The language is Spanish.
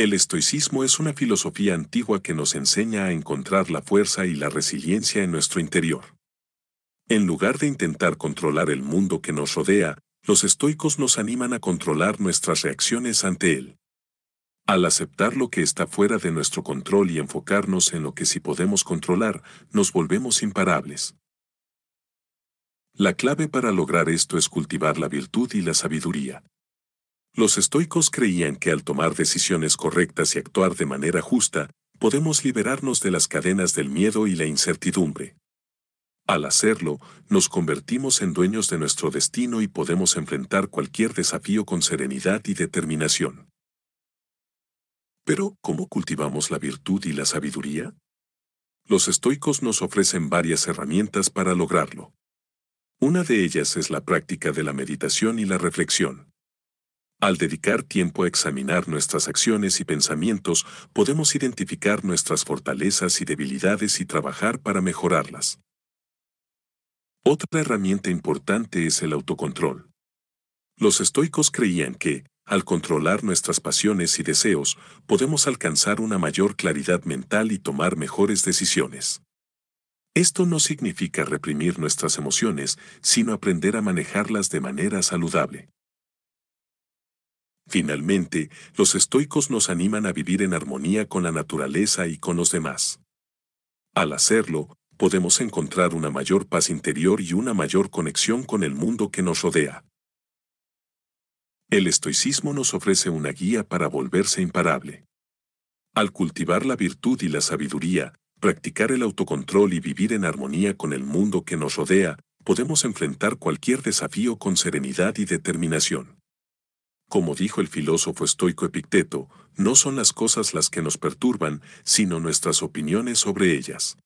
El estoicismo es una filosofía antigua que nos enseña a encontrar la fuerza y la resiliencia en nuestro interior. En lugar de intentar controlar el mundo que nos rodea, los estoicos nos animan a controlar nuestras reacciones ante él. Al aceptar lo que está fuera de nuestro control y enfocarnos en lo que sí podemos controlar, nos volvemos imparables. La clave para lograr esto es cultivar la virtud y la sabiduría. Los estoicos creían que al tomar decisiones correctas y actuar de manera justa, podemos liberarnos de las cadenas del miedo y la incertidumbre. Al hacerlo, nos convertimos en dueños de nuestro destino y podemos enfrentar cualquier desafío con serenidad y determinación. Pero, ¿cómo cultivamos la virtud y la sabiduría? Los estoicos nos ofrecen varias herramientas para lograrlo. Una de ellas es la práctica de la meditación y la reflexión. Al dedicar tiempo a examinar nuestras acciones y pensamientos, podemos identificar nuestras fortalezas y debilidades y trabajar para mejorarlas. Otra herramienta importante es el autocontrol. Los estoicos creían que, al controlar nuestras pasiones y deseos, podemos alcanzar una mayor claridad mental y tomar mejores decisiones. Esto no significa reprimir nuestras emociones, sino aprender a manejarlas de manera saludable. Finalmente, los estoicos nos animan a vivir en armonía con la naturaleza y con los demás. Al hacerlo, podemos encontrar una mayor paz interior y una mayor conexión con el mundo que nos rodea. El estoicismo nos ofrece una guía para volverse imparable. Al cultivar la virtud y la sabiduría, practicar el autocontrol y vivir en armonía con el mundo que nos rodea, podemos enfrentar cualquier desafío con serenidad y determinación como dijo el filósofo estoico Epicteto, no son las cosas las que nos perturban, sino nuestras opiniones sobre ellas.